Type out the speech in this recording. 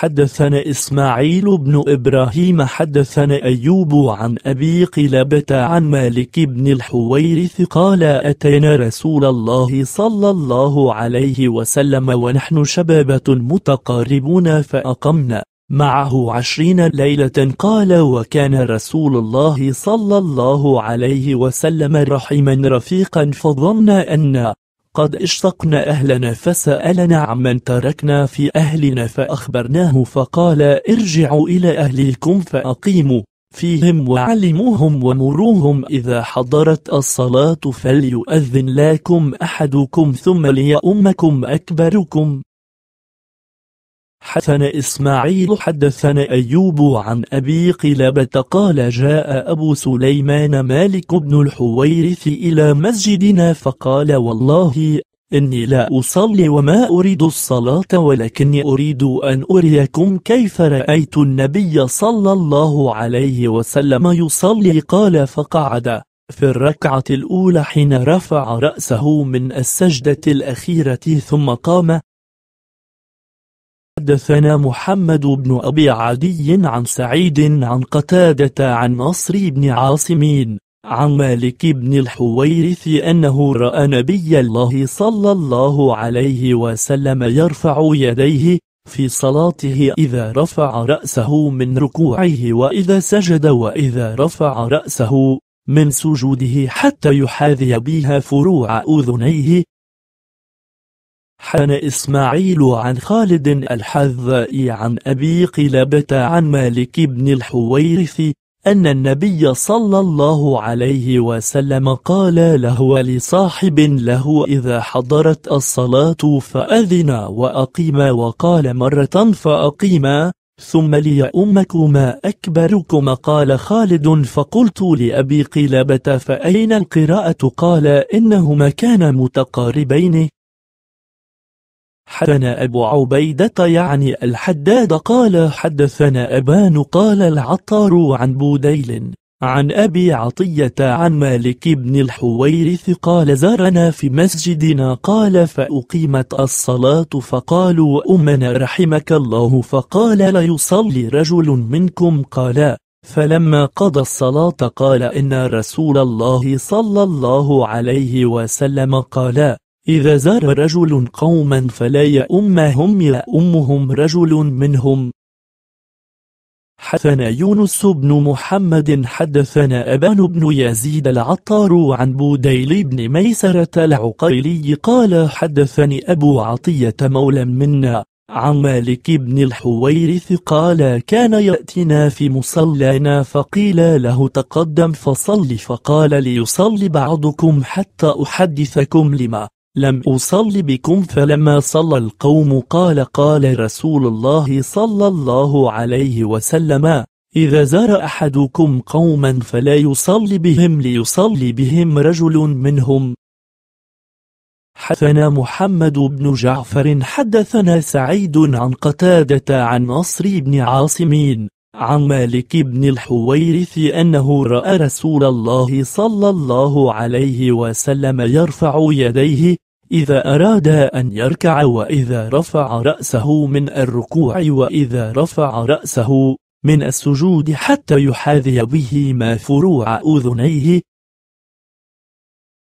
حدثنا إسماعيل بن إبراهيم حدثنا أيوب عن أبي قلابة عن مالك بن الحويرث قال أتينا رسول الله صلى الله عليه وسلم ونحن شبابة متقاربون فأقمنا معه عشرين ليلة قال وكان رسول الله صلى الله عليه وسلم رحما رفيقا فظن أن قد اشتقنا أهلنا فسألنا عمن تركنا في أهلنا فأخبرناه فقال ارجعوا إلى أهلكم فأقيموا فيهم وعلموهم ومروهم إذا حضرت الصلاة فليؤذن لكم أحدكم ثم ليأمكم أكبركم حدثنا إسماعيل حدثنا أيوب عن أبي قلابة قال جاء أبو سليمان مالك بن الحويرث إلى مسجدنا فقال والله إني لا أصلي وما أريد الصلاة ولكني أريد أن أريكم كيف رأيت النبي صلى الله عليه وسلم يصلي قال فقعد في الركعة الأولى حين رفع رأسه من السجدة الأخيرة ثم قام حدثنا محمد بن أبي عدي عن سعيد عن قتادة عن نصر بن عاصمين عن مالك بن الحويرث أنه رأى نبي الله صلى الله عليه وسلم يرفع يديه في صلاته إذا رفع رأسه من ركوعه وإذا سجد وإذا رفع رأسه من سجوده حتى يحاذي بها فروع أذنيه حان إسماعيل عن خالد الحذائي عن أبي قلابة عن مالك بن الحويرث أن النبي صلى الله عليه وسلم قال له لصاحب له إذا حضرت الصلاة فأذن وأقيما وقال مرة فأقيما ثم لي أمكما أكبركما قال خالد فقلت لأبي قلابة فأين القراءة قال إنهما كانا متقاربين حدثنا أبو عبيدة يعني الحداد قال حدثنا أبان قال العطار عن بوديل عن أبي عطية عن مالك بن الحويرث قال زارنا في مسجدنا قال فأقيمت الصلاة فقالوا أمنا رحمك الله فقال لا يصلي رجل منكم قال فلما قضى الصلاة قال إن رسول الله صلى الله عليه وسلم قال إذا زار رجل قوما فلا يأمهم يأمهم رجل منهم حدثنا يونس بن محمد حدثنا أبان بن يزيد العطار عن بوديل بن ميسرة العقيلي قال حدثني أبو عطية مولى منا عن مالك بن الحويرث قال كان يأتنا في مصلانا فقيل له تقدم فصل فقال ليصلي بعضكم حتى أحدثكم لما لم أصل بكم فلما صلى القوم قال قال رسول الله صلى الله عليه وسلم إذا زار أحدكم قوما فلا يصلي بهم ليصلي بهم رجل منهم حدثنا محمد بن جعفر حدثنا سعيد عن قتادة عن نصر بن عاصمين عن مالك بن الحويرث أنه رأى رسول الله صلى الله عليه وسلم يرفع يديه إذا أراد أن يركع وإذا رفع رأسه من الركوع وإذا رفع رأسه من السجود حتى يحاذي به ما فروع أذنيه